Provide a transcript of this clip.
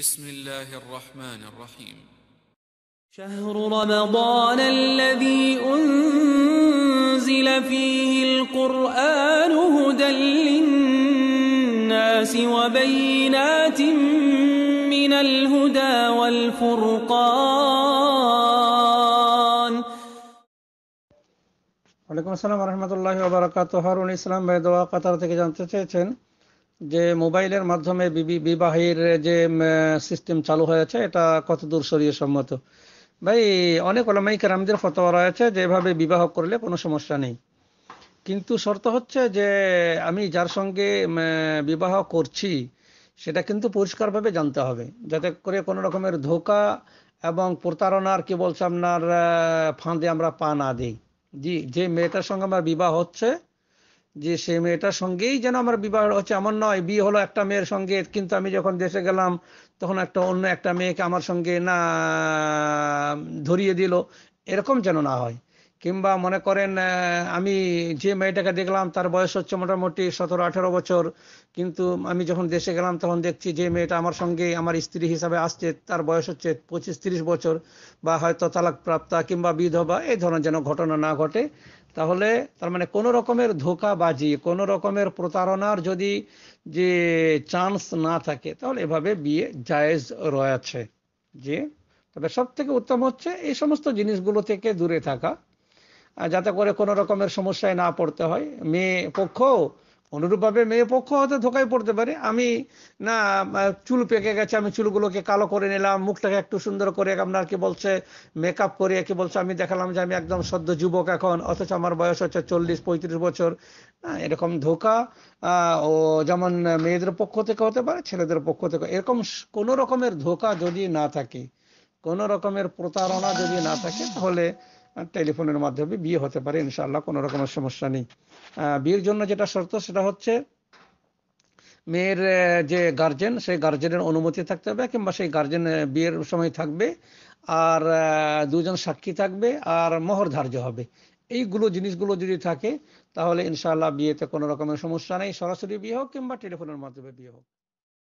بسم الله الرحمن الرحيم شهر رمضان الذي أنزل فيه القرآن هدى للناس وبينات من الهدى والفرقان وعليكم السلام ورحمة الله وبركاته هارون الإسلام بيدوا দোয়া কাতার থেকে যে মোবাইলের মাধ্যমে বিবাহের যে সিস্টেম চালু হয়েছে এটা কতদূর শরীয় সম্মত ভাই অনেক ওলামাই কেরামদের ফতোয়া রয়েছে যে এভাবে বিবাহ করলে কোনো সমস্যা নেই কিন্তু শর্ত হচ্ছে যে আমি যার সঙ্গে বিবাহ করছি সেটা কিন্তু পরিষ্কারভাবে জানতে হবে যাতে করে কোনো রকমের ধোকা এবং প্রতারণার কি বলছে আপনার ফাঁদে আমরা পা না দিই জি যে মেয়েটার সঙ্গে আমার বিবাহ হচ্ছে যে সে মেয়েটার সঙ্গেই যেন আমার বিবাহ হচ্ছে আমার নয় বিয়ে হলো একটা মেয়ের সঙ্গে কিন্তু আমি যখন দেশে গেলাম তখন একটা অন্য একটা মেয়েকে আমার সঙ্গে না ধরিয়ে দিল এরকম যেন না হয় কিংবা মনে করেন আমি যে মেয়েটাকে দেখলাম তার বয়স হচ্ছে মোটামুটি সতেরো আঠেরো বছর কিন্তু আমি যখন দেশে গেলাম তখন দেখছি যে মেয়েটা আমার সঙ্গে আমার স্ত্রী হিসাবে আসছে তার বয়স হচ্ছে পঁচিশ তিরিশ বছর বা হয়তো প্রাপ্তা কিংবা বিধবা এই ধরনের যেন ঘটনা না ঘটে তাহলে তার মানে কোনো রকমের ধোকাবাজি কোনো রকমের প্রতারণার যদি যে চান্স না থাকে তাহলে এভাবে বিয়ে জায়েজ রয়েছে যে তবে সব থেকে উত্তম হচ্ছে এই সমস্ত জিনিসগুলো থেকে দূরে থাকা যাতে করে কোনো রকমের সমস্যায় না পড়তে হয় মেয়ে পক্ষ অনুরূপভাবে মেয়ে পক্ষ হয়তো ধোকায় পড়তে পারে আমি না চুল পেকে গেছে আমি চুলগুলোকে কালো করে নিলাম মুখটাকে একটু সুন্দর করে আপনার কি বলছে মেকআপ করে কি বলছে আমি দেখালাম যে আমি একদম সদ্য যুবক এখন অথচ আমার বয়স হচ্ছে চল্লিশ পঁয়ত্রিশ বছর এরকম ধোকা ও যেমন মেয়েদের পক্ষ থেকে হতে পারে ছেলেদের পক্ষ থেকে এরকম কোনো রকমের ধোকা যদি না থাকে কোনো রকমের প্রতারণা যদি না থাকে তাহলে টেলিফোনের মাধ্যমে বিয়ে হতে পারে ইনশাআল্লাহ কোনো রকমের সমস্যা নেই বিয়ের জন্য যেটা শর্ত সেটা হচ্ছে মেয়ের যে গার্জেন সেই গার্জেনের অনুমতি থাকতে হবে কিংবা সেই গার্জেন বিয়ের সময় থাকবে আর দুজন সাক্ষী থাকবে আর মোহর ধার্য হবে এইগুলো জিনিসগুলো যদি থাকে তাহলে ইনশাআল্লাহ বিয়েতে কোনো রকমের সমস্যা নেই সরাসরি বিয়ে হোক কিংবা টেলিফোনের মাধ্যমে বিয়ে হোক